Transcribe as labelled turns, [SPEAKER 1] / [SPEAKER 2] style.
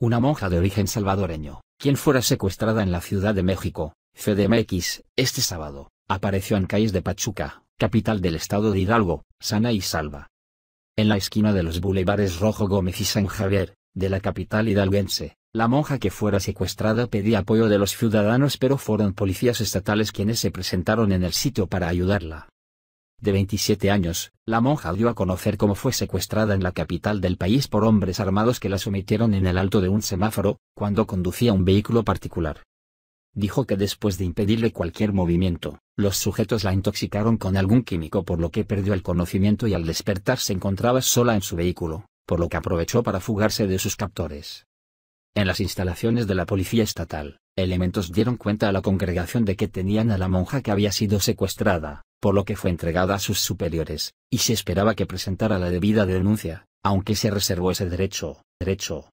[SPEAKER 1] una monja de origen salvadoreño, quien fuera secuestrada en la Ciudad de México, CDMX, este sábado, apareció en calles de Pachuca, capital del estado de Hidalgo, sana y salva. En la esquina de los bulevares Rojo Gómez y San Javier, de la capital hidalguense, la monja que fuera secuestrada pedía apoyo de los ciudadanos pero fueron policías estatales quienes se presentaron en el sitio para ayudarla de 27 años, la monja dio a conocer cómo fue secuestrada en la capital del país por hombres armados que la sometieron en el alto de un semáforo, cuando conducía un vehículo particular. Dijo que después de impedirle cualquier movimiento, los sujetos la intoxicaron con algún químico por lo que perdió el conocimiento y al despertar se encontraba sola en su vehículo, por lo que aprovechó para fugarse de sus captores. En las instalaciones de la policía estatal, elementos dieron cuenta a la congregación de que tenían a la monja que había sido secuestrada, por lo que fue entregada a sus superiores, y se esperaba que presentara la debida denuncia, aunque se reservó ese derecho. derecho